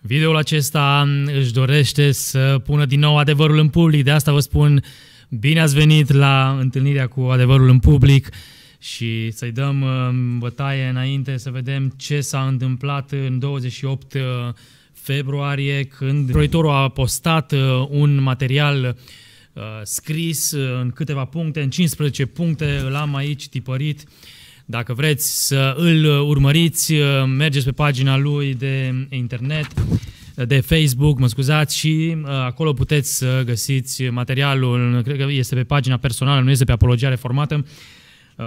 Videoul acesta își dorește să pună din nou adevărul în public, de asta vă spun bine ați venit la întâlnirea cu adevărul în public și să-i dăm um, bătaie înainte să vedem ce s-a întâmplat în 28 uh, februarie când proiectorul a postat uh, un material uh, scris în câteva puncte, în 15 puncte, l am aici tipărit dacă vreți să îl uh, urmăriți, uh, mergeți pe pagina lui de internet, uh, de Facebook, mă scuzați, și acolo puteți să găsiți materialul, cred că este pe pagina personală, nu este pe apologia reformată,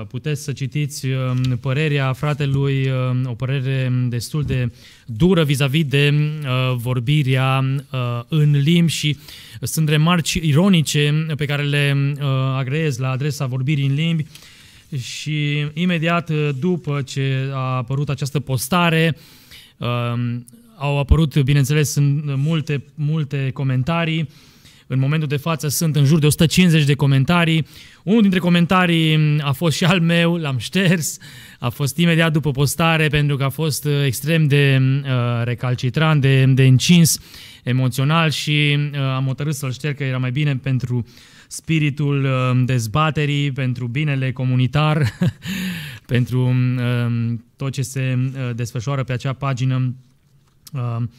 puteți să citiți um, părerea fratelui, um, o părere destul de dură vis-a-vis de vorbirea în limbi și sunt remarci ironice pe care le agreez la adresa vorbirii în limbi, și imediat uh, după ce a apărut această postare, um, au apărut, bineînțeles, în multe, multe comentarii. În momentul de față sunt în jur de 150 de comentarii. Unul dintre comentarii um, a fost și al meu, l-am șters, a fost imediat după postare pentru că a fost uh, extrem de um, uh, recalcitrant, de, de încins emoțional și uh, am hotărât să-l șterg că era mai bine pentru uh, spiritul um, dezbaterii, pentru binele comunitar, pentru um, tot ce se uh, desfășoară pe acea pagină. Um,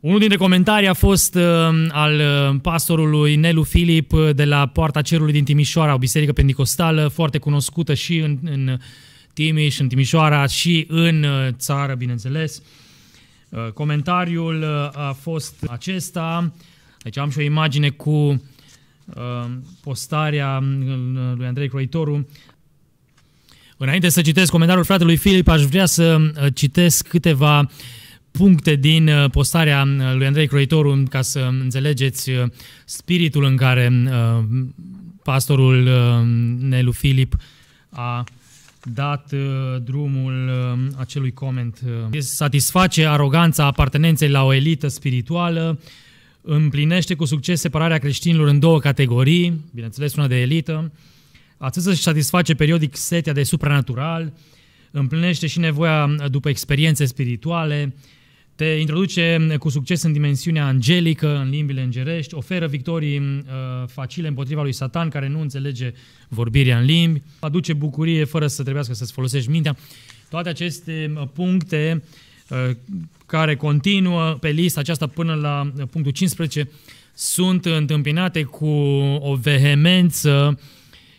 unul dintre comentarii a fost uh, al pastorului Nelu Filip uh, de la Poarta Cerului din Timișoara, o biserică pentecostală foarte cunoscută și în, în Timiș, în Timișoara și în uh, țară, bineînțeles. Uh, comentariul uh, a fost acesta. Aici deci am și o imagine cu Uh, postarea um, uh, lui Andrei Croitoru. Înainte să citesc comentariul fratelui Filip, aș vrea să uh, citesc câteva puncte din postarea lui Andrei Croitoru ca să înțelegeți spiritul în care pastorul Nelu Filip a dat drumul acelui coment. Satisface aroganța apartenenței la o elită spirituală, împlinește cu succes separarea creștinilor în două categorii, bineînțeles una de elită, atât să-și satisface periodic setea de supranatural, împlinește și nevoia după experiențe spirituale, te introduce cu succes în dimensiunea angelică, în limbile îngerești, oferă victorii uh, facile împotriva lui Satan, care nu înțelege vorbirea în limbi, aduce bucurie fără să trebuiască să-ți folosești mintea. Toate aceste uh, puncte uh, Uh, care continuă pe lista aceasta până la punctul 15 sunt întâmpinate cu o vehemență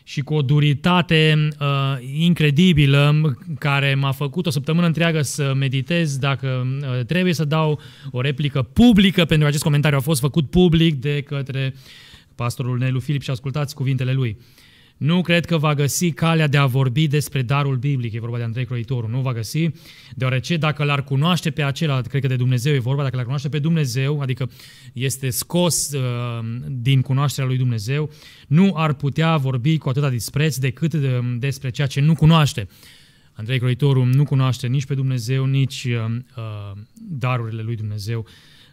și cu o duritate uh, incredibilă care m-a făcut o săptămână întreagă să meditez dacă uh, trebuie să dau o replică publică pentru acest comentariu a fost făcut public de către pastorul Nelu Filip și ascultați cuvintele lui. Uh, nu cred că va găsi calea de a vorbi despre darul biblic, e vorba de Andrei Croitorul, nu va găsi, deoarece dacă l-ar cunoaște pe acela, cred că de Dumnezeu e vorba, dacă l-ar cunoaște pe Dumnezeu, adică este scos uh, din cunoașterea lui Dumnezeu, nu ar putea vorbi cu atâta dispreț decât de, uh, despre ceea ce nu cunoaște. Andrei Croitorul nu cunoaște nici pe Dumnezeu, nici uh, uh, darurile lui Dumnezeu.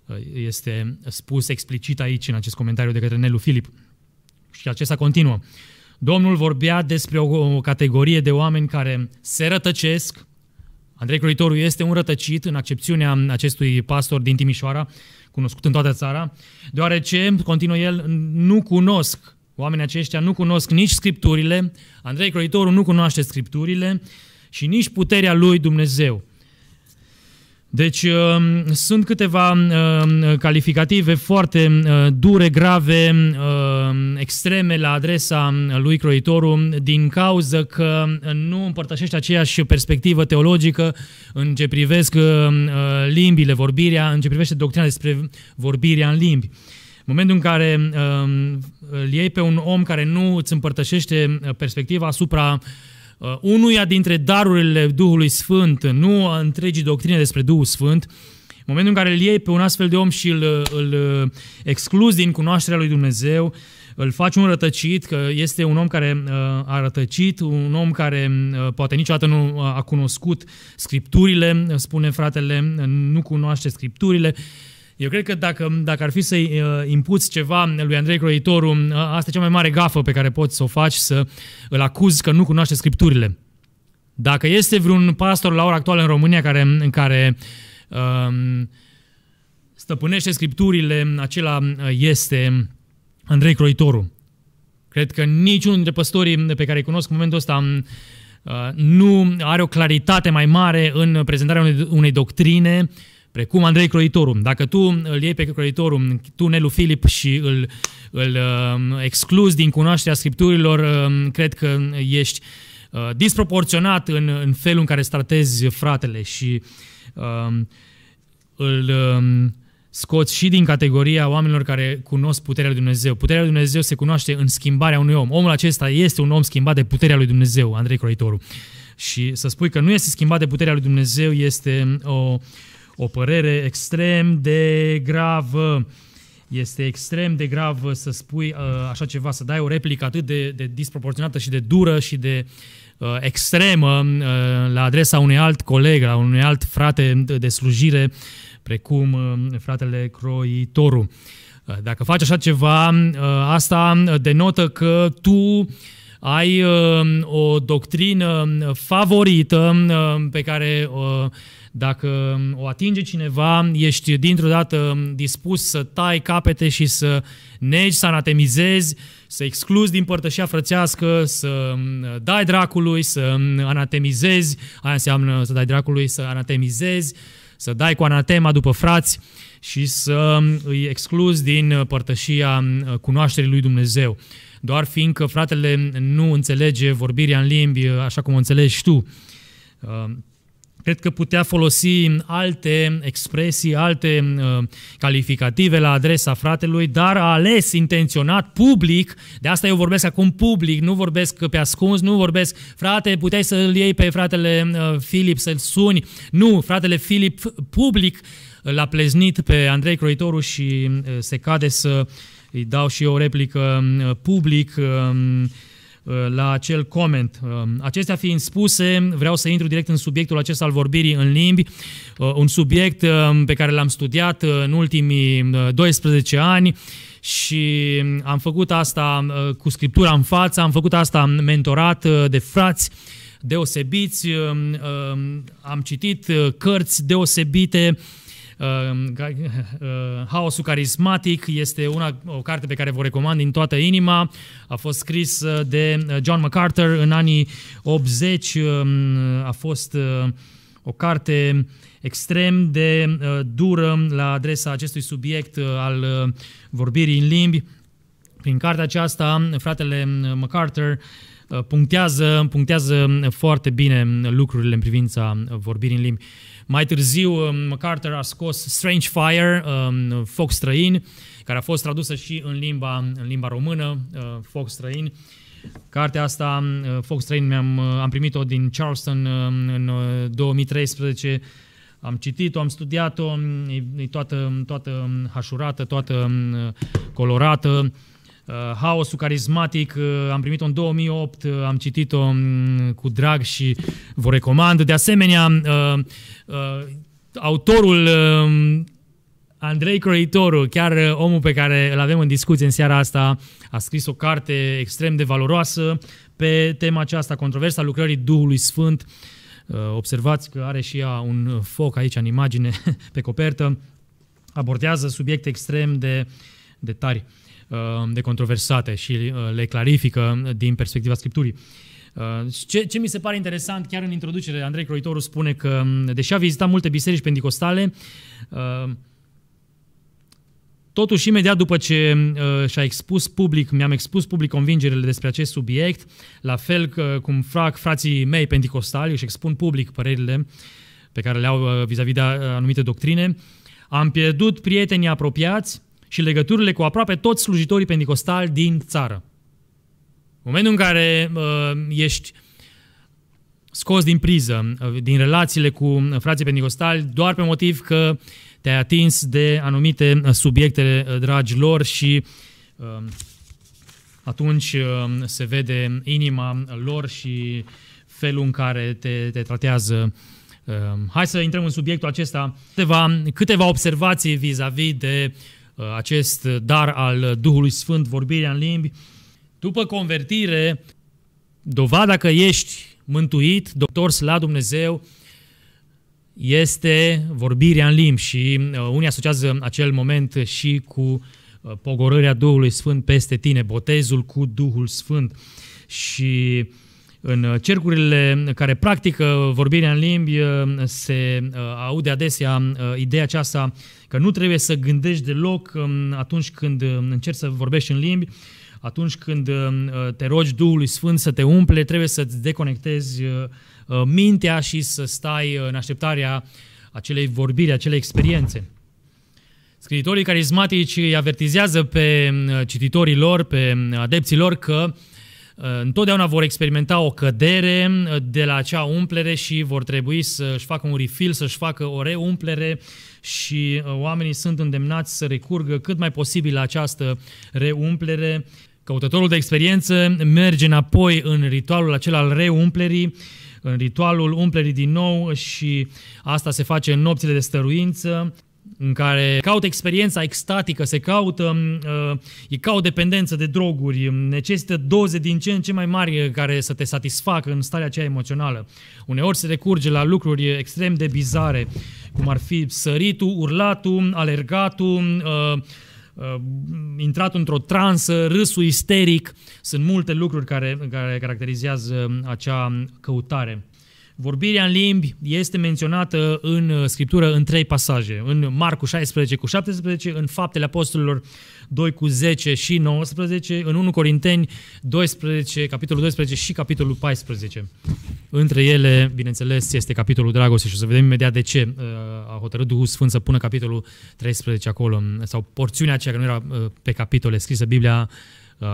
Uh, este spus explicit aici, în acest comentariu de către Nelu Filip. Și acesta continuă. Uh, Domnul vorbea despre o, o categorie de oameni care se rătăcesc. Andrei Croitoru este un rătăcit în accepțiunea acestui pastor din Timișoara, cunoscut în toată țara, deoarece, continuă el, nu cunosc Oamenii aceștia nu cunosc nici scripturile, Andrei Croitoru nu cunoaște scripturile și nici puterea lui Dumnezeu. Deci um, sunt câteva um, calificative foarte uh, dure, grave, um, extreme la adresa lui Croitoru din cauză că nu împărtășește aceeași perspectivă teologică în ce privesc uh, limbile, vorbirea, în ce privește doctrina despre vorbirea în limbi. În momentul în care îl iei pe un om care nu îți împărtășește uh, perspectiva asupra uh, Uh, unuia dintre darurile Duhului Sfânt, nu întregii doctrine despre Duhul Sfânt, în momentul în care îl iei pe un astfel de om și îl, îl uh, excluzi din cunoașterea lui Dumnezeu, îl faci un rătăcit, că este un om care uh, a rătăcit, un om care poate niciodată nu a cunoscut scripturile, spune fratele, nu cunoaște scripturile, eu cred că dacă, dacă ar fi să-i uh, impuți ceva lui Andrei Croitoru, uh, asta e cea mai mare gafă pe care poți să o faci, să îl acuzi că nu cunoaște scripturile. Dacă este vreun pastor la ora actuală în România care, în care uh, stăpânește scripturile, acela uh, este Andrei Croitoru. Cred că niciunul dintre păstorii pe care îi cunosc în momentul ăsta nu are o claritate mai mare în prezentarea unei, unei doctrine uh, precum Andrei Croitoru. Dacă tu îl iei pe Croitoru, tu, Nelu Filip, și îl, îl um, excluzi din cunoașterea scripturilor, um, cred că ești uh, disproporționat în, în felul în care stratezi fratele și uh, îl uh, scoți și din categoria oamenilor care cunosc puterea lui Dumnezeu. Puterea lui Dumnezeu se cunoaște în schimbarea unui om. Omul acesta este un om schimbat de puterea lui Dumnezeu, Andrei Croitoru. Și să spui că nu este schimbat de puterea lui Dumnezeu este o, o părere extrem de gravă. Este extrem de grav să spui uh, așa ceva, să dai o replică atât de, de disproporționată și de dură și de uh, extremă uh, la adresa unui alt coleg, la unui alt frate de slujire, precum uh, fratele Croitoru. Uh, dacă faci așa ceva, uh, asta denotă că tu ai uh, o doctrină favorită uh, pe care uh, dacă o atinge cineva, ești dintr-o dată dispus să tai capete și să negi, să anatemizezi, să excluzi din părtășia frățească, să mm, dai dracului, să mm, anatemizezi, aia înseamnă să dai dracului, să anatemizezi, să dai cu anatema după frați și să mm, îi excluzi din părtășia cunoașterii lui Dumnezeu. Doar fiindcă fratele nu înțelege vorbirea în limbi așa cum o înțelegi tu. Uh, Cred că putea folosi alte expresii, alte uh, calificative la adresa fratelui, dar a ales intenționat, public, de asta eu vorbesc acum public, nu vorbesc pe ascuns, nu vorbesc, frate, puteai să-l iei pe fratele uh, Filip, să-l suni. Nu, fratele Filip public l-a pleznit pe Andrei Croitoru și uh, se cade să îi dau și eu o replică public um, Uh, la acel coment. Uh, acestea fiind spuse, vreau să intru direct în subiectul acesta al vorbirii în limbi, uh, un subiect pe care l-am studiat în ultimii 12 ani și am făcut asta cu scriptura în față, am făcut asta mentorat de frați deosebiți, am citit cărți deosebite, uh, uh, Haosul carismatic este una, o carte pe care vă recomand din toată inima. A fost scris uh, de uh, John MacArthur în anii 80. Um, uh, a fost uh, o carte extrem de uh, dură la adresa acestui subiect uh, al uh, vorbirii în limbi. Prin cartea aceasta, fratele uh, MacArthur uh, Uh, punctează, punctează foarte bine lucrurile în privința vorbirii în limbi. Mai târziu, uh, MacArthur a scos Strange Fire, uh, Foc străin, care a fost tradusă și în limba, în limba română, Foc străin. Cartea asta, Foc străin, mi-am, am primit-o din Charleston în 2013, am citit-o, am studiat-o, e toată, toată hașurată, toată colorată. Uh, haosul carismatic, uh, am primit-o în 2008, am citit-o mm, cu drag și vă recomand. De asemenea, uh, autorul um, Andrei Croitoru, chiar omul pe care îl avem în discuție în seara asta, a scris o carte extrem de valoroasă pe tema aceasta, controversa lucrării Duhului Sfânt. Observați că are și ea un foc aici în imagine pe copertă. Abordează subiecte extrem de, de tari. Uh, de controversate și uh, le clarifică din perspectiva Scripturii. Uh, ce, ce mi se pare interesant, chiar în introducere, Andrei Croitoru spune că, um, deși a vizitat multe biserici pentecostale, Totuși, imediat după ce și-a expus public, mi-am expus public convingerile despre acest subiect, la fel că, cum fac frații mei pentecostali, își expun public părerile pe care le au vis-a-vis de anumite doctrine, am pierdut prietenii apropiați, și legăturile cu aproape toți slujitorii pentecostali din țară. În momentul în care uh, ești scos din priză, uh, din relațiile cu uh, frații pentecostali, doar pe motiv că te-ai atins de anumite uh, subiecte uh, dragi lor și uh, atunci uh, se vede inima lor și felul în care te, te tratează. Uh, hai să intrăm în subiectul acesta. Câteva, câteva observații vis-a-vis de uh, Uh, acest dar al Duhului Sfânt, vorbirea în limbi, după convertire, dovada că ești mântuit, doctor la Dumnezeu, este vorbirea în limbi și uh, unii asociază acel moment și cu uh, pogorârea Duhului Sfânt peste tine, botezul cu Duhul Sfânt. Și în uh, cercurile care practică vorbirea în limbi uh, se uh, aude adesea ideea aceasta că nu trebuie să gândești deloc um, atunci când încerci să vorbești în limbi, atunci când te rogi Duhului Sfânt să te umple, trebuie să-ți deconectezi mintea și să stai în așteptarea acelei vorbiri, acelei experiențe. Scriitorii carismatici îi avertizează pe cititorii lor, pe adepții lor, că uh, Eh, întotdeauna vor experimenta o cădere eh, de la acea umplere și vor trebui să-și facă un refill, să-și facă o reumplere și eh, oamenii sunt îndemnați să recurgă cât mai posibil la această reumplere. Căutătorul de experiență merge înapoi în ritualul acela al reumplerii, în ritualul umplerii din nou și asta se face în nopțile de stăruință în care caută experiența extatică, se caută, mm, uh, e ca o dependență de droguri, mm, necesită doze din ce în ce mai mari uh, care să te satisfacă în starea aceea emoțională. Uneori se recurge la lucruri uh, extrem de bizare, cum ar fi săritul, urlatul, alergatul, mm, intrat într-o transă, râsul isteric. Sunt multe lucruri care, care caracterizează acea căutare. Vorbirea în limbi este menționată în uh, Scriptură în trei pasaje, în Marcu 16 cu 17, în Faptele Apostolilor 2 cu 10 și 19, în 1 Corinteni 12, capitolul 12 și capitolul 14. Între ele, bineînțeles, este capitolul dragoste și o să vedem imediat de ce uh, a hotărât Duhul Sfânt să pună capitolul 13 acolo, sau porțiunea aceea care nu era uh, pe capitole scrisă Biblia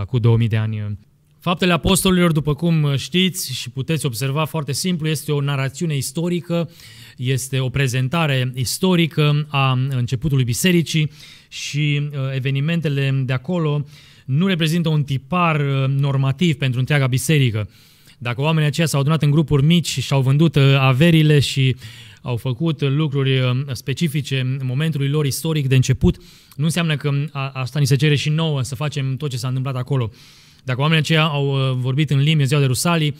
cu 2000 de ani Faptele Apostolilor, după cum știți și puteți observa foarte simplu, este o narațiune istorică, este o prezentare istorică a începutului bisericii și uh, evenimentele de acolo nu reprezintă un tipar uh, normativ pentru întreaga biserică. Dacă oamenii aceia s-au adunat în grupuri mici și au vândut uh, averile și au făcut lucruri specifice momentului lor istoric de început, nu înseamnă că asta ni se cere și nouă să facem tot ce s-a întâmplat acolo. Dacă oamenii aceia au uh, vorbit în limbi în ziua de Rusalii,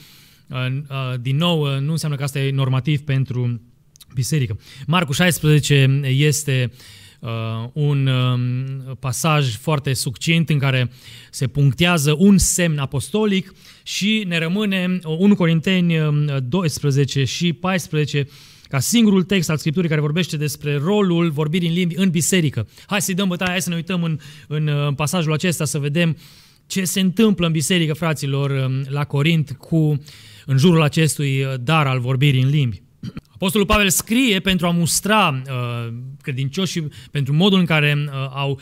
uh, uh, din nou, nu înseamnă că asta e normativ pentru biserică. Marcu 16 este un um, pasaj foarte succint în care se punctează un semn apostolic și ne rămâne 1 Corinteni 12 um, și 14 ca singurul text al Scripturii care vorbește despre rolul vorbirii în limbi în biserică. Hai să-i dăm bătaia, hai să ne uităm în, în pasajul acesta să vedem uh, ce se întâmplă în biserică, fraților, um, la Corint cu în jurul acestui uh, dar al vorbirii în limbi. Apostolul Pavel scrie pentru a mustra uh, credincioșii pentru modul în care uh, au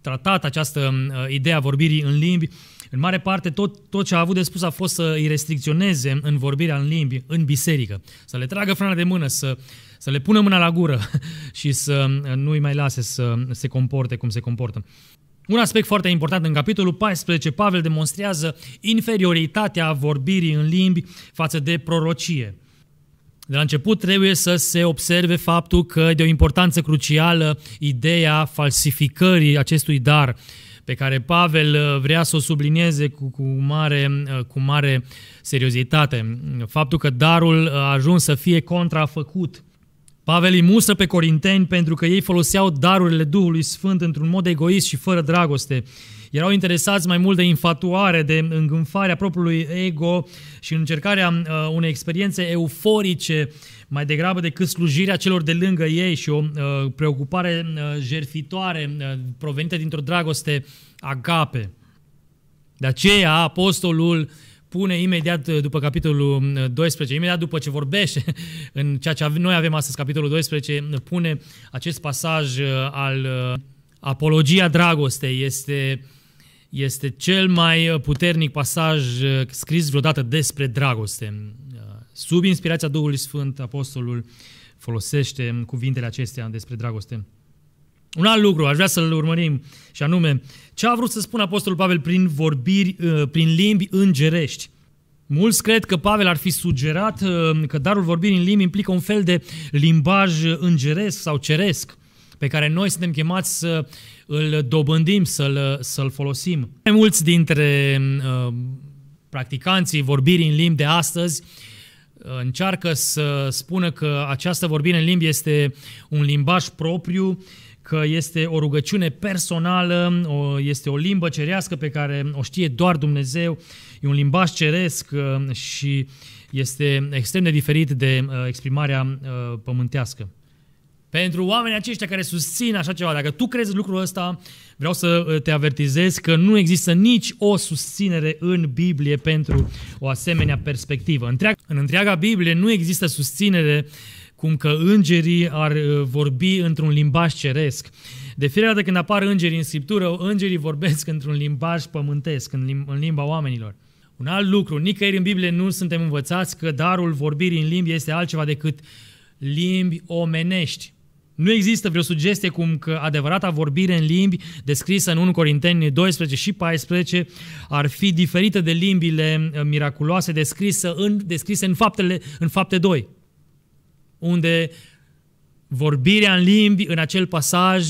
tratat această idee a vorbirii în limbi. În mare parte, tot, tot ce a avut de spus a fost să îi restricționeze în vorbirea în limbi, în biserică, să le tragă frâna de mână, să, să le pună mâna la gură și să nu îi mai lase să se comporte cum se comportă. Un aspect foarte important în capitolul 14, Pavel demonstrează inferioritatea vorbirii în limbi față de prorocie. De la început trebuie să se observe faptul că de o importanță crucială ideea falsificării acestui dar pe care Pavel uh, vrea să o sublinieze cu, cu, mare, uh, cu mare seriozitate. Faptul că darul uh, a ajuns să fie contrafăcut. Pavel îi mustră pe corinteni pentru că ei foloseau darurile Duhului Sfânt într-un mod egoist și fără dragoste. Erau interesați mai mult de infatuare, de îngânfarea propriului ego și în încercarea uh, unei experiențe euforice mai degrabă decât slujirea celor de lângă ei și o uh, preocupare uh, uh, provenită dintr-o dragoste agape. De aceea, apostolul uh, pune imediat uh, după capitolul 12, uh, imediat după ce vorbește în ceea ce noi avem astăzi, capitolul 12, pune acest pasaj uh, al apologia dragostei. Este, este cel mai puternic pasaj scris vreodată despre dragoste. Sub inspirația Duhului Sfânt, apostolul folosește cuvintele acestea despre dragoste. Un alt lucru, aș vrea să-l urmărim, și anume, ce a vrut să spună Apostolul Pavel prin vorbiri, uh, prin limbi îngerești? Mulți cred că Pavel ar fi sugerat uh, că darul vorbirii în limbi implică un fel de limbaj îngeresc sau ceresc pe care noi suntem chemați să îl dobândim, să-l, să-l folosim. Mai mulți dintre uh, practicanții vorbirii în limbi de astăzi uh, încearcă să spună că această vorbire în limbi este un limbaj propriu că este o rugăciune personală, o, este o limbă cerească pe care o știe doar Dumnezeu, e un limbaj ceresc uh, și este extrem de diferit de uh, exprimarea uh, pământească. Pentru oamenii aceștia care susțin așa ceva, dacă tu crezi lucrul ăsta, vreau să te avertizez că nu există nici o susținere în Biblie pentru o asemenea perspectivă. în întreaga Biblie nu există susținere uh, cum că îngerii ar uh, vorbi într-un limbaj ceresc. De fiecare dată când apar îngerii în Scriptură, îngerii vorbesc într-un limbaj pământesc, în, lim- în limba oamenilor. Un alt lucru, nicăieri în Biblie nu suntem învățați că darul vorbirii în limbi este altceva decât limbi omenești. Nu există vreo sugestie cum că adevărata vorbire în limbi, descrisă în 1 Corinteni 12 și 14, ar fi diferită de limbile uh, miraculoase descrise în, descrise în, faptele, în fapte 2 unde vorbirea în limbi, în acel pasaj,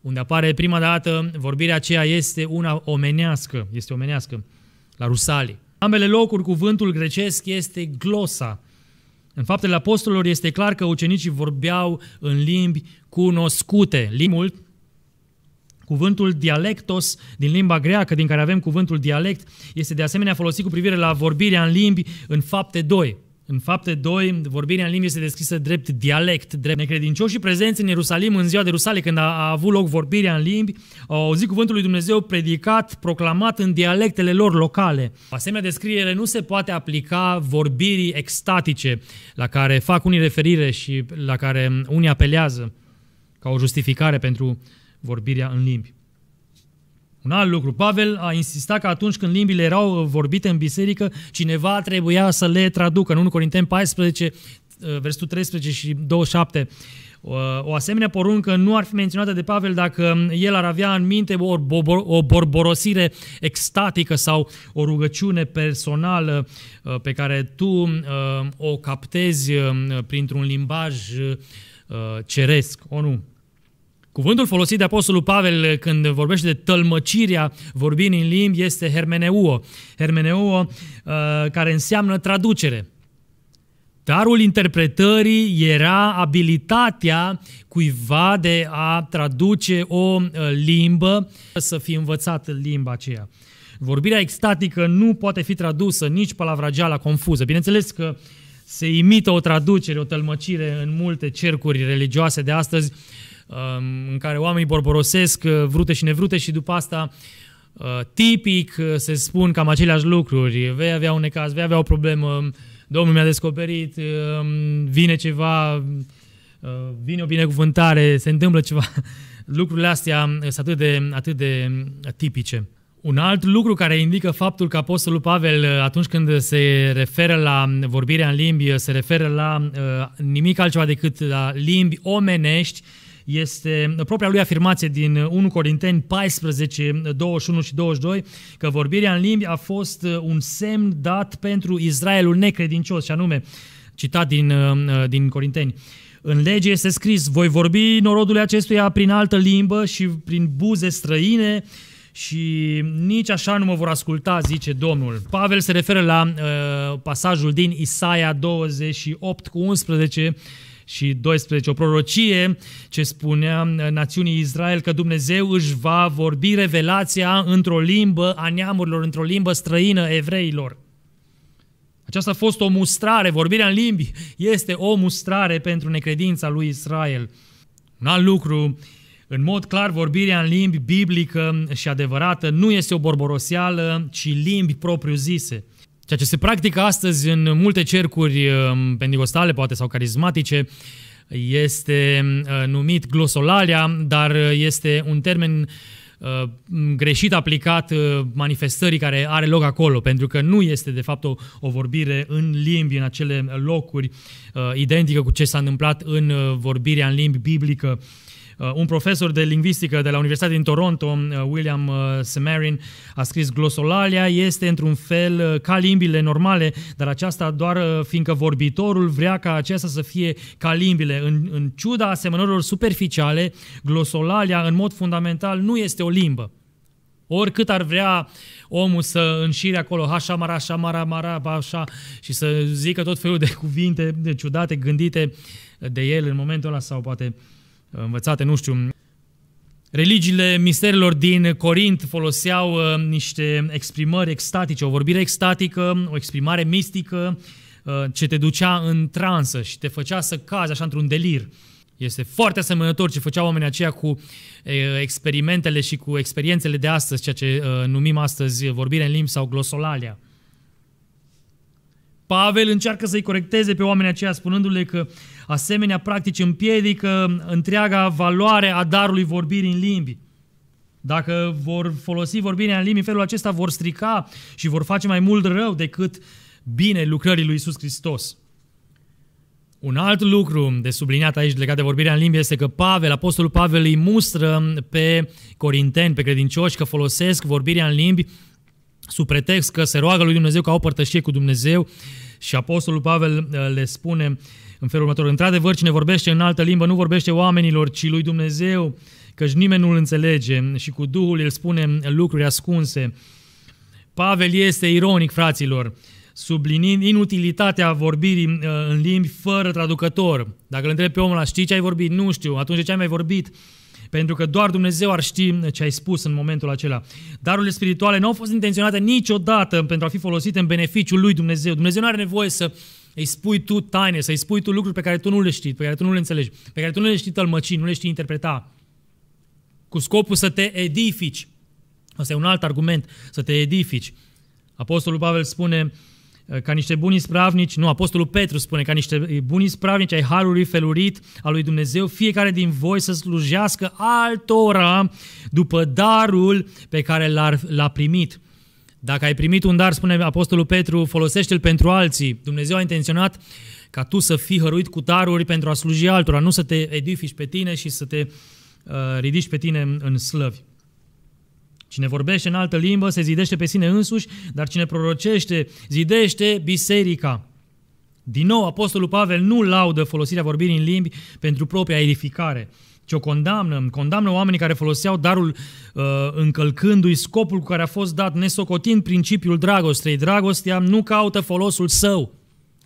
unde apare prima dată, vorbirea aceea este una omenească, este omenească, la Rusalii. Ambele locuri, cuvântul grecesc este glosa. În faptele apostolilor este clar că ucenicii vorbeau în limbi cunoscute. Limbul, cuvântul dialectos din limba greacă, din care avem cuvântul dialect, este de asemenea folosit cu privire la vorbirea în limbi în fapte 2. În fapte 2, vorbirea în limbi este descrisă drept dialect, drept necredincioși prezenți în Ierusalim în ziua de Rusale, când a, a avut loc vorbirea în limbi, au auzit cuvântul lui Dumnezeu predicat, proclamat în dialectele lor locale. O asemenea descriere nu se poate aplica vorbirii extatice, la care fac unii referire și la care unii apelează ca o justificare pentru vorbirea în limbi. Un alt lucru, Pavel a insistat că atunci când limbile erau uh, vorbite în biserică, cineva trebuia să le traducă. În 1 Corinteni 14, uh, versetul 13 și 27, uh, o asemenea poruncă nu ar fi menționată de Pavel dacă um, el ar avea în minte o, o borborosire extatică sau o rugăciune personală pe care tu o captezi um, printr-un limbaj ceresc. O nu, Cuvântul folosit de Apostolul Pavel când vorbește de tălmăcirea vorbind în limbi este hermeneuo. Hermeneuo uh, care înseamnă traducere. Darul interpretării era abilitatea cuiva de a traduce o uh, limbă, să fi învățat limba aceea. Vorbirea extatică nu poate fi tradusă nici palavrageala confuză. Bineînțeles că se imită o traducere, o tălmăcire în multe cercuri religioase de astăzi, Um, în care oamenii borborosesc uh, vrute și nevrute și după asta uh, tipic uh, se spun cam aceleași lucruri. Vei avea un necaz, vei avea o problemă, Domnul mi-a descoperit, um, vine ceva, vine o binecuvântare, se întâmplă ceva. Lucrurile astea sunt atât de, atât de tipice. Un alt lucru care indică faptul că Apostolul Pavel, atunci când se referă la vorbirea în limbi, se referă la nimic altceva decât la limbi omenești, uh, este propria lui afirmație din 1 Corinteni 14, 21 și 22, că vorbirea în limbi a fost uh, un semn dat pentru Israelul necredincios, și anume, citat din, uh, uh, din Corinteni, în lege este scris, voi vorbi norodul acestuia prin altă limbă și prin buze străine, și nici așa nu mă vor asculta, zice Domnul. Pavel se referă la uh, pasajul din Isaia 28 cu 11, și 12, o prorocie ce spunea uh, națiunii Israel că Dumnezeu își va vorbi revelația într-o limbă a neamurilor, într-o limbă străină evreilor. Aceasta a fost o mustrare, vorbirea în limbi este o mustrare pentru necredința lui Israel. Un alt lucru, în mod clar, vorbirea în limbi biblică și adevărată nu este o borboroseală, ci limbi propriu-zise – Ceea ce se practică astăzi în multe cercuri uh, pendigostale, poate sau carismatice, este uh, numit glosolalia, dar uh, este un termen greșit aplicat manifestării care are loc acolo, pentru că nu este de fapt o, o vorbire în limbi, în acele locuri, identică cu ce s-a întâmplat în vorbirea în limbi biblică Uh, un profesor de lingvistică de la Universitatea din Toronto, uh, William uh, Samarin, a scris glosolalia este într-un fel ca limbile normale, dar aceasta doar fiindcă vorbitorul vrea ca acesta să fie ca limbile. În, în ciuda asemănărilor superficiale, glosolalia în mod fundamental nu este o limbă. Oricât ar vrea omul să înșire acolo așa, mara, așa mara, mara, așa și să zică tot felul de cuvinte de ciudate gândite de el în momentul ăla sau poate uh, învățate, nu știu, Religiile misterilor din Corint foloseau uh, niște exprimări extatice, o vorbire extatică, o exprimare mistică uh, ce te ducea în transă și te făcea să cazi așa într-un delir. Este foarte asemănător ce făceau oamenii aceia cu uh, experimentele și cu experiențele de astăzi, ceea ce uh, numim astăzi vorbire în limbi sau glosolalia. Pavel încearcă să-i corecteze pe oamenii aceia spunându-le că asemenea practici împiedică întreaga valoare a darului vorbirii în limbi. Dacă vor folosi vorbirea în limbi în felul acesta, vor strica și vor face mai mult rău decât bine lucrării lui Isus Hristos. Un alt lucru de subliniat aici legat de vorbirea în limbi este că Pavel, apostolul Pavel îi mustră pe corinteni, pe credincioși că folosesc vorbirea în limbi sub pretext că se roagă lui Dumnezeu ca o părtășie cu Dumnezeu și Apostolul Pavel uh, le spune în felul următor, într-adevăr cine vorbește în altă limbă nu vorbește oamenilor, ci lui Dumnezeu, căci nimeni nu-l înțelege și cu Duhul el spune lucruri ascunse. Pavel este ironic, fraților, sublinind inutilitatea vorbirii uh, în limbi fără traducător. Dacă îl întrebi pe omul ăla, știi ce ai vorbit? Nu știu. Atunci de ce ai mai vorbit? pentru că doar Dumnezeu ar ști uh, ce ai spus în momentul acela. Darurile spirituale nu au fost intenționate niciodată pentru a fi folosite în beneficiul lui Dumnezeu. Dumnezeu nu are nevoie să îi spui tu taine, să-i spui tu lucruri pe care tu nu le știi, pe care tu nu le înțelegi, pe care tu nu le știi tălmăci, nu le știi interpreta, cu scopul să te edifici. Asta e un alt argument, să te edifici. Apostolul Pavel spune Eh, ca niște buni spravnici, nu, Apostolul Petru spune, ca niște buni spravnici ai harului felurit al lui Dumnezeu, fiecare din voi să slujească altora după darul pe care l-a, l-a primit. Dacă ai primit un dar, spune Apostolul Petru, folosește-l pentru alții. Dumnezeu a intenționat ca tu să fii hăruit cu daruri pentru a sluji altora, nu să te edifici pe tine și să te uh, ridici pe tine în, în slăvi. Cine vorbește în altă limbă se zidește pe sine însuși, dar cine prorocește zidește biserica. Din nou, Apostolul Pavel nu laudă folosirea vorbirii în limbi pentru propria edificare, ci o condamnă. Condamnă oamenii care foloseau darul uh, încălcându-i scopul cu care a fost dat, nesocotind principiul dragostei. Dragostea nu caută folosul său,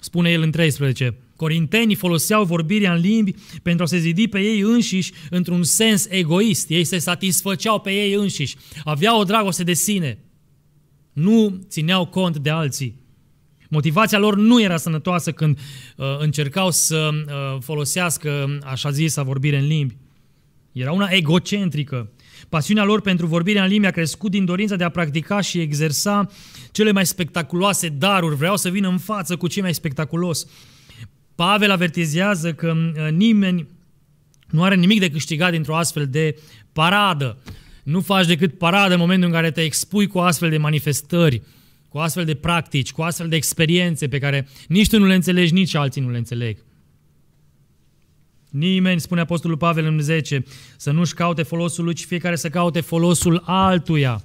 spune el în 13 Corintenii foloseau vorbirea în limbi pentru a se zidi pe ei înșiși într-un sens egoist. Ei se satisfăceau pe ei înșiși. Aveau o dragoste de sine. Nu țineau cont de alții. Motivația lor nu era sănătoasă când uh, încercau să uh, folosească așa zisa vorbire în limbi. Era una egocentrică. Pasiunea lor pentru vorbirea în limbi a crescut din dorința de a practica și exersa cele mai spectaculoase daruri. Vreau să vin în față cu ce mai spectaculos. Pavel avertizează că ă, nimeni nu are nimic de câștigat dintr-o astfel de paradă. Nu faci decât paradă în momentul în care te expui cu astfel de manifestări, cu astfel de practici, cu astfel de experiențe pe care nici tu nu le înțelegi, nici alții nu le înțeleg. Nimeni, spune Apostolul Pavel în 10, să nu-și caute folosul lui, ci fiecare să caute folosul altuia.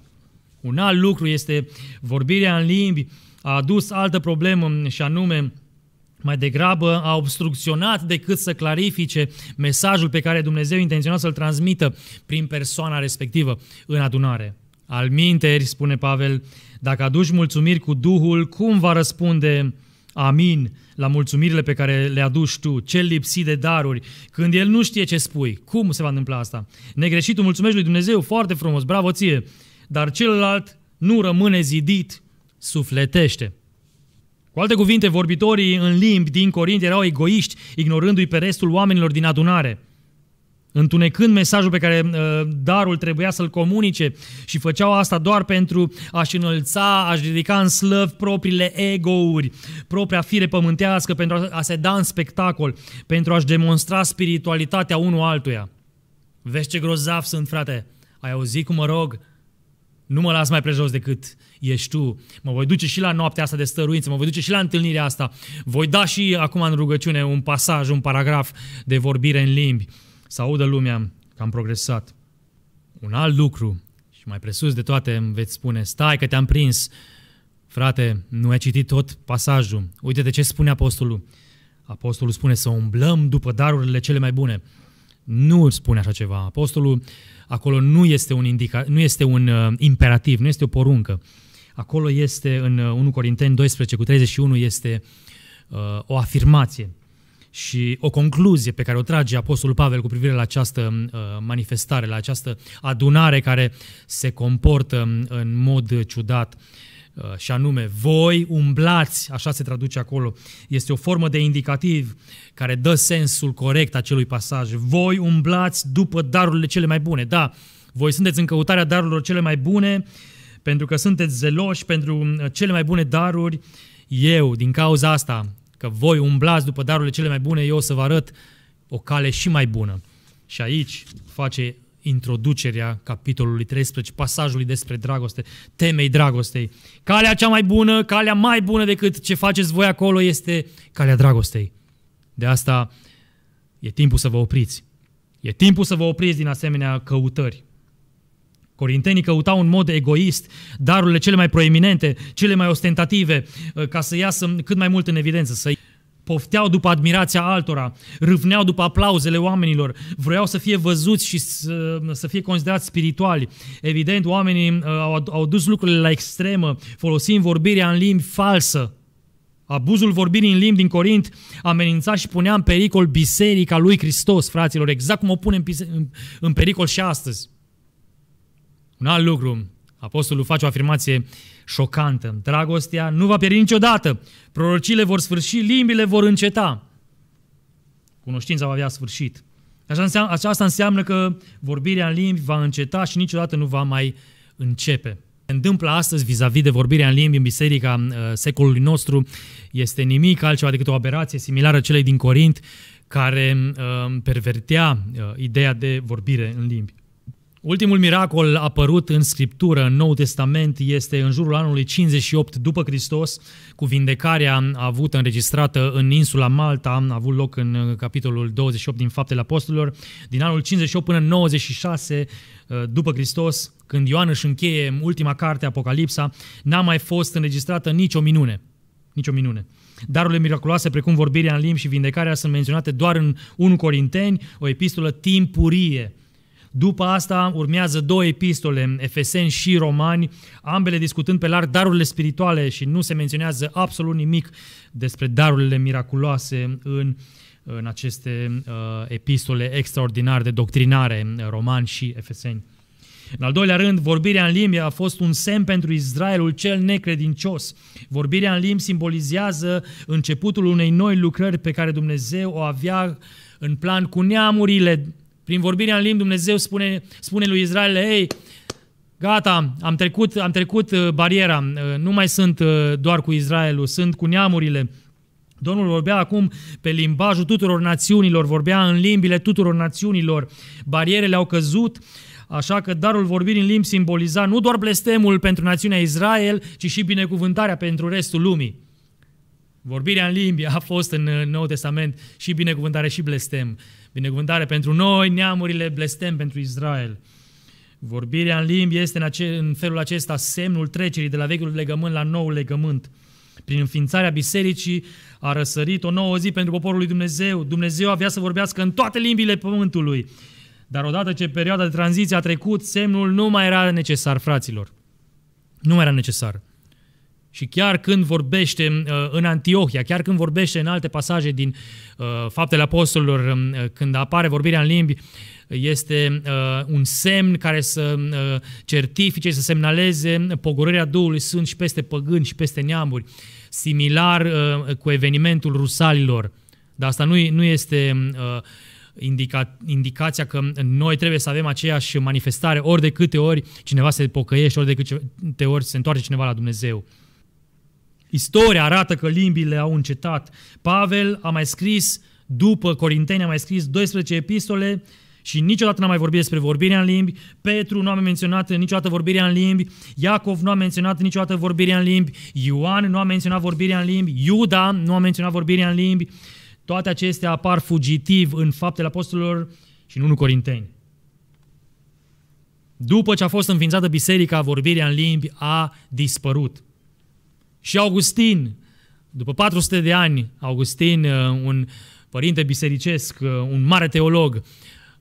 Un alt lucru este vorbirea în limbi, a adus altă problemă și anume mai degrabă a obstrucționat decât să clarifice mesajul pe care Dumnezeu intenționa să-l transmită prin persoana respectivă în adunare. Al minteri, spune Pavel, dacă aduci mulțumiri cu Duhul, cum va răspunde amin la mulțumirile pe care le aduci tu, cel lipsit de daruri, când el nu știe ce spui? Cum se va întâmpla asta? Negreșitul mulțumești lui Dumnezeu foarte frumos, bravo ție, dar celălalt nu rămâne zidit, sufletește. Cu alte cuvinte, vorbitorii în limbi din Corint erau egoiști, ignorându-i pe restul oamenilor din adunare întunecând mesajul pe care uh, darul trebuia să-l comunice și făceau asta doar pentru a-și înălța, a-și ridica în slăv propriile egouri, propria fire pământească, pentru a se da în spectacol, pentru a-și demonstra spiritualitatea unul altuia. Vezi ce grozav sunt, frate! Ai auzit cum mă rog? nu mă las mai prejos decât ești tu. Mă voi duce și la noaptea asta de stăruință, mă voi duce și la întâlnirea asta. Voi da și acum în rugăciune un pasaj, un paragraf de vorbire în limbi. Să audă lumea că am progresat. Un alt lucru, și mai presus de toate, îmi veți spune, stai că te-am prins. Frate, nu ai citit tot pasajul. Uite de ce spune apostolul. Apostolul spune să umblăm după darurile cele mai bune. Nu spune așa ceva. Apostolul acolo nu este un, indica, nu este un uh, imperativ, nu este o poruncă. Acolo este, în 1 uh, Corinteni 12 cu 31, este uh, o afirmație și o concluzie pe care o trage Apostolul Pavel cu privire la această uh, manifestare, la această adunare care se comportă um, în mod ciudat uh, Uh, și anume, voi umblați, așa se traduce acolo, este o formă de indicativ care dă sensul corect acelui pasaj. Voi umblați după darurile cele mai bune. Da, voi sunteți în căutarea darurilor cele mai bune, pentru că sunteți zeloși pentru uh, cele mai bune daruri. Eu, din cauza asta, că voi umblați după darurile cele mai bune, eu o să vă arăt o cale și mai bună. Și aici face introducerea capitolului 13, pasajului despre dragoste, temei dragostei. Calea cea mai bună, calea mai bună decât ce faceți voi acolo este calea dragostei. De asta e timpul să vă opriți. E timpul să vă opriți din asemenea căutări. Corintenii căutau în mod egoist darurile cele mai proeminente, cele mai ostentative, ca să iasă cât mai mult în evidență, să pofteau după admirația altora, râvneau după aplauzele oamenilor, vreau să fie văzuți și să, să fie considerați spirituali. Evident, oamenii uh, au, au dus lucrurile la extremă, folosind vorbirea în limbi falsă. Abuzul vorbirii în limbi din Corint amenința și punea în pericol biserica lui Hristos, fraților, exact cum o pune în, în, în pericol și astăzi. Un alt lucru, apostolul face o afirmație șocantă. Dragostea nu va pieri niciodată. Prorocile vor sfârși, limbile vor înceta. Cunoștința va avea sfârșit. Așa înseamnă, aceasta înseamnă că vorbirea în limbi va înceta și niciodată nu va mai începe. Întâmplă astăzi vis-a-vis de vorbirea în limbi în biserica uh, secolului nostru este nimic altceva decât o aberație similară celei din Corint care uh, pervertea uh, ideea de vorbire în limbi. Ultimul miracol apărut în Scriptură, în Noul Testament, este în jurul anului 58 după Hristos, cu vindecarea avută înregistrată în insula Malta, a avut loc în uh, capitolul 28 din Faptele Apostolilor, din anul 58 până 96 uh, după Hristos, când Ioan își încheie ultima carte, Apocalipsa, n-a mai fost înregistrată nicio minune. Nicio minune. Darurile miraculoase, precum vorbirea în limbi și vindecarea, sunt menționate doar în 1 Corinteni, o epistolă timpurie – după asta urmează două epistole, Efeseni și Romani, ambele discutând pe larg darurile spirituale și nu se menționează absolut nimic despre darurile miraculoase în, în aceste uh, epistole extraordinare, de doctrinare, Romani și Efeseni. În al doilea rând, vorbirea în limbi a fost un semn pentru Israelul cel necredincios. Vorbirea în limbi simbolizează începutul unei noi lucrări pe care Dumnezeu o avea în plan cu neamurile prin vorbirea în limbi Dumnezeu spune, spune lui Israel, ei, gata, am trecut, am trecut uh, bariera, uh, nu mai sunt uh, doar cu Israelul, sunt cu neamurile. Domnul vorbea acum pe limbajul tuturor națiunilor, vorbea în limbile tuturor națiunilor. Barierele au căzut, Așa că darul vorbirii în limbi simboliza nu doar blestemul pentru națiunea Israel, ci și binecuvântarea pentru restul lumii. Vorbirea în limbi a fost în Noul Testament și binecuvântare și blestem. Binecuvântare pentru noi, neamurile, blestem pentru Israel. Vorbirea în limbi este în, ace- în felul acesta semnul trecerii de la vechiul legământ la noul legământ. Prin înființarea bisericii a răsărit o nouă zi pentru poporul lui Dumnezeu. Dumnezeu avea să vorbească în toate limbile pământului. Dar odată ce perioada de tranziție a trecut, semnul nu mai era necesar, fraților. Nu mai era necesar. Și chiar când vorbește uh, în Antiohia, chiar când vorbește în alte pasaje din uh, Faptele Apostolilor, um, uh, când apare vorbirea în limbi, este un semn care să certifice, să semnaleze pogorârea Duhului Sfânt și peste păgâni și peste neamuri, similar cu evenimentul rusalilor. Dar asta nu, nu este indica, indicația că noi trebuie să avem aceeași manifestare ori de câte ori cineva se pocăiește, ori de câte ori se întoarce cineva la Dumnezeu. Istoria arată că limbile au încetat. Pavel a mai scris, după Corinteni, a mai scris 12 epistole și niciodată n-a mai vorbit despre vorbirea în limbi. Petru nu a menționat niciodată vorbirea în limbi. Iacov nu a menționat niciodată vorbirea în limbi. Ioan nu a menționat vorbirea în limbi. Iuda nu a menționat vorbirea în limbi. Toate acestea apar fugitiv în faptele apostolilor și în 1 Corinteni. După ce a fost înființată biserica, vorbirea în limbi a dispărut. Și Augustin, după 400 de ani, Augustin, uh, un părinte bisericesc, uh, un mare teolog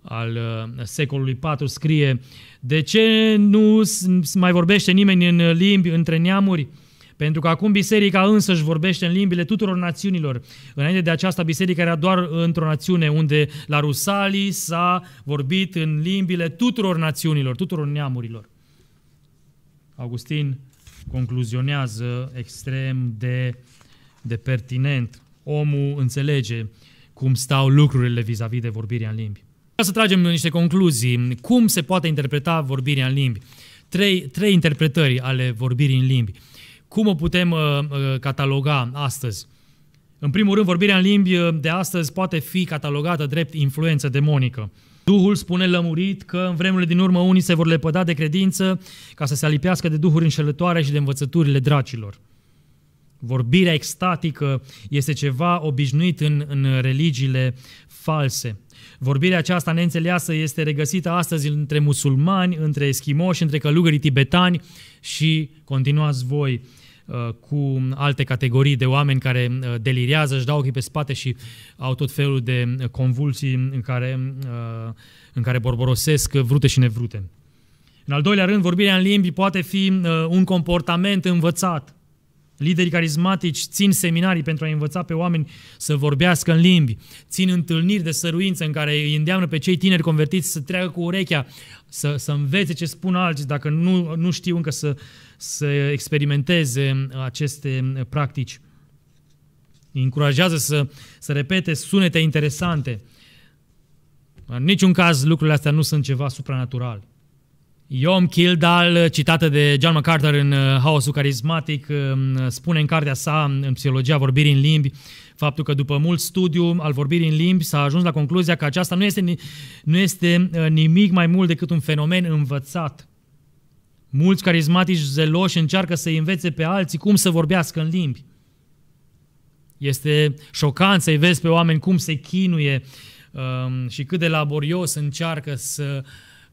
al uh, secolului IV, scrie De ce nu mai vorbește nimeni în limbi între neamuri? Pentru că acum biserica însă, își vorbește în limbile tuturor națiunilor. Înainte de aceasta, biserica era doar într-o națiune unde la Rusalii s-a vorbit în limbile tuturor națiunilor, tuturor neamurilor. Augustin concluzionează extrem de, de pertinent. Omul înțelege cum stau lucrurile vis-a-vis de vorbirea în limbi. Ca să tragem niște concluzii, cum se poate interpreta vorbirea în limbi? Trei, trei interpretări ale vorbirii în limbi. Cum o putem uh, uh cataloga astăzi? În primul rând, vorbirea în limbi uh, de astăzi poate fi catalogată drept influență demonică. Duhul spune lămurit că în vremurile din urmă unii se vor lepăda de credință ca să se alipească de duhuri înșelătoare și de învățăturile dracilor. Vorbirea extatică este ceva obișnuit în, în religiile false. Vorbirea aceasta neînțeleasă este regăsită astăzi între musulmani, între eschimoși, între călugării tibetani și, continuați voi, Uh, cu alte categorii de oameni care uh, deliriază, își dau ochii pe spate și au tot felul de uh, convulsii în care, în care borborosesc vrute și nevrute. În al doilea rând, vorbirea în limbi poate fi un comportament învățat. Liderii carismatici țin seminarii pentru a învăța pe oameni să vorbească în limbi, țin întâlniri de săruință în care îi îndeamnă pe cei tineri convertiți să treacă cu urechea, să, să învețe ce spun alții, dacă nu, nu știu încă să, să experimenteze aceste practici. Îi încurajează să, să repete sunete interesante. În niciun caz lucrurile astea nu sunt ceva supranatural. Iom Kildal, citată de John MacArthur în uh, Haosul Carismatic, um, spune în cartea sa, în Psihologia vorbirii în limbi, faptul că după mult studiu al vorbirii în limbi s-a ajuns la concluzia că aceasta nu este, nu este uh, nimic mai mult decât un fenomen învățat. Mulți carismatici zeloși încearcă să i învețe pe alții cum să vorbească în limbi. Este șocant să-i vezi pe oameni cum se chinuie um, și cât de laborios încearcă să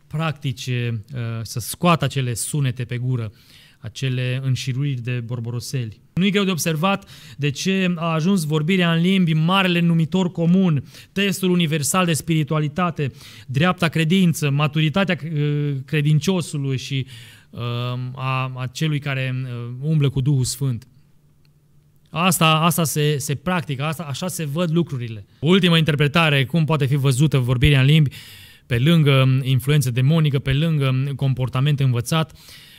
practice, uh, să scoată acele sunete pe gură, acele înșiruiri de borboroseli. Nu e greu de observat de ce a ajuns vorbirea în limbi marele numitor comun, testul universal de spiritualitate, dreapta credință, maturitatea uh, credinciosului și Um, a, a celui care uh, umblă cu Duhul Sfânt. Asta, asta se, se practică, asta, așa se văd lucrurile. Ultima interpretare, cum poate fi văzută vorbirea în limbi, pe lângă um, influență demonică, pe lângă um, comportament învățat,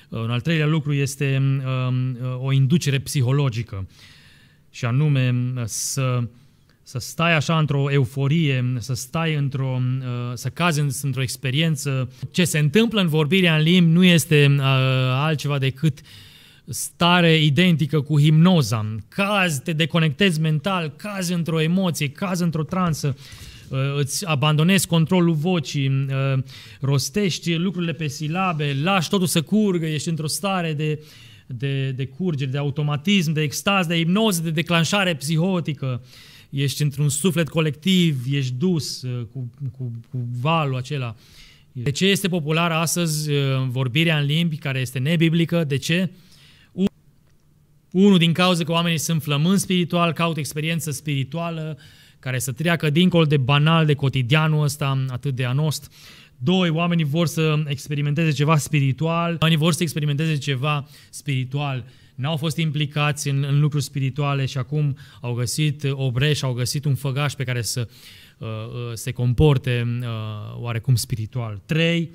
uh, un al treilea lucru este uh, o inducere psihologică și anume să să stai așa într-o euforie, să stai într-o, uh, să cazi într-o experiență. Ce se întâmplă în vorbirea în limbi nu este uh, altceva decât stare identică cu hipnoza. Cazi, te deconectezi mental, cazi într-o emoție, cazi într-o transă, uh, îți abandonezi controlul vocii, rostești lucrurile pe silabe, lași totul să curgă, ești într-o stare de, de, de curgere, de automatism, de extaz, de hipnoză, de declanșare psihotică. Uh, ești într-un suflet colectiv, ești dus uh, cu, cu, cu valul acela. De ce este populară astăzi uh, vorbirea în limbi care este nebiblică? De ce? Unul din cauze că oamenii sunt flămâni spiritual, caută experiență spirituală care să treacă dincolo de banal, de cotidianul ăsta atât de anost. Doi, oamenii vor să experimenteze ceva spiritual, oamenii vor să experimenteze ceva spiritual n-au fost implicați în, în lucruri spirituale și acum au găsit obreș, au găsit un făgaș pe care să uh, uh se comporte uh, oarecum spiritual. 3.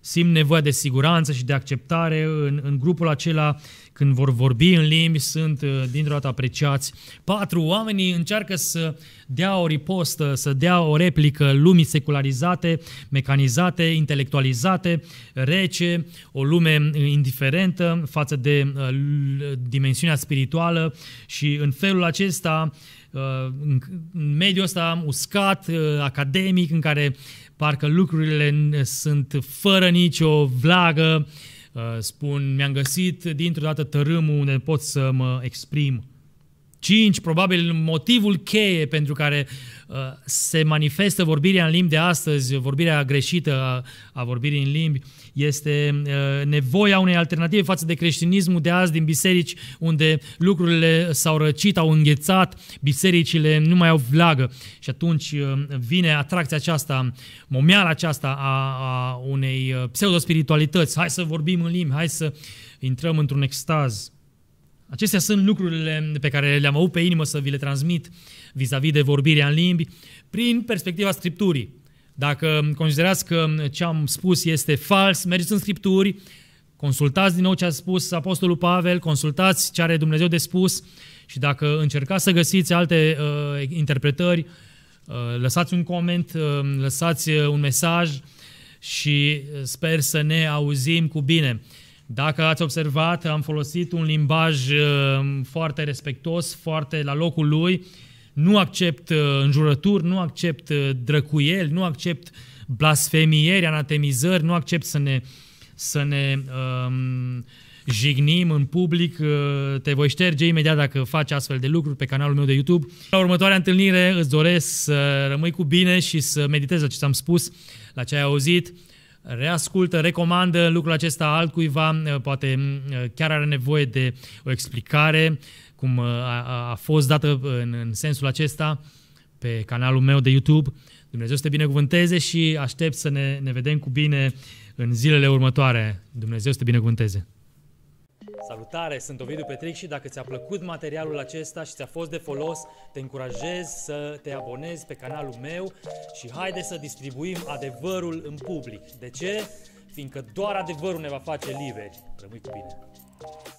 Simt nevoia de siguranță și de acceptare în, în grupul acela când vor vorbi în limbi, sunt uh, dintr-o dată apreciați. Patru, oamenii încearcă să dea o ripostă, să dea o replică lumii secularizate, mecanizate, intelectualizate, rece, o lume uh, indiferentă față de uh, dimensiunea spirituală și în felul acesta în mediul ăsta uscat, academic, în care parcă lucrurile sunt fără nicio vlagă, uh, Uh, spun mi-am găsit dintr-o dată tărâmul unde pot să mă exprim 5, probabil motivul cheie pentru care uh, se manifestă vorbirea în limbi de astăzi, vorbirea greșită a, a vorbirii în limbi, este uh, nevoia unei alternative față de creștinismul de azi din biserici, unde lucrurile s-au răcit, au înghețat, bisericile nu mai au vlagă. Și atunci uh, vine atracția aceasta, momeala aceasta a, a unei pseudospiritualități. Hai să vorbim în limbi, hai să intrăm într-un extaz. Acestea sunt lucrurile pe care le-am avut pe inimă să vi le transmit vis-a-vis de vorbirea în limbi prin perspectiva Scripturii. Dacă considerați că ce am spus este fals, mergeți în Scripturi, consultați din nou ce a spus Apostolul Pavel, consultați ce are Dumnezeu de spus și dacă încercați să găsiți alte uh, interpretări, uh, lăsați un coment, uh, lăsați uh, un mesaj și sper să ne auzim cu bine. Dacă ați observat, am folosit un limbaj uh, foarte respectos, foarte la locul lui. Nu accept uh, înjurături, nu accept uh, drăcuieli, nu accept blasfemieri, anatemizări, nu accept să ne, să ne um, jignim în public. Te voi șterge imediat dacă faci astfel de lucruri pe canalul meu de YouTube. La următoarea întâlnire îți doresc să rămâi cu bine și să meditezi la ce ți-am spus, la ce ai auzit reascultă, recomandă lucrul acesta altcuiva, eh, poate mm, eh, chiar are nevoie de o explicare, cum eh, a, a fost dată în, în sensul acesta pe canalul meu de YouTube. Dumnezeu să te binecuvânteze și aștept să ne, ne vedem cu bine în zilele următoare. Dumnezeu să te binecuvânteze! Salutare, sunt Ovidiu Petric și dacă ți-a plăcut materialul acesta și ți-a fost de folos, te încurajez să te abonezi pe canalul meu și haide să distribuim adevărul în public. De ce? Fiindcă doar adevărul ne va face liberi. Rămâi cu bine!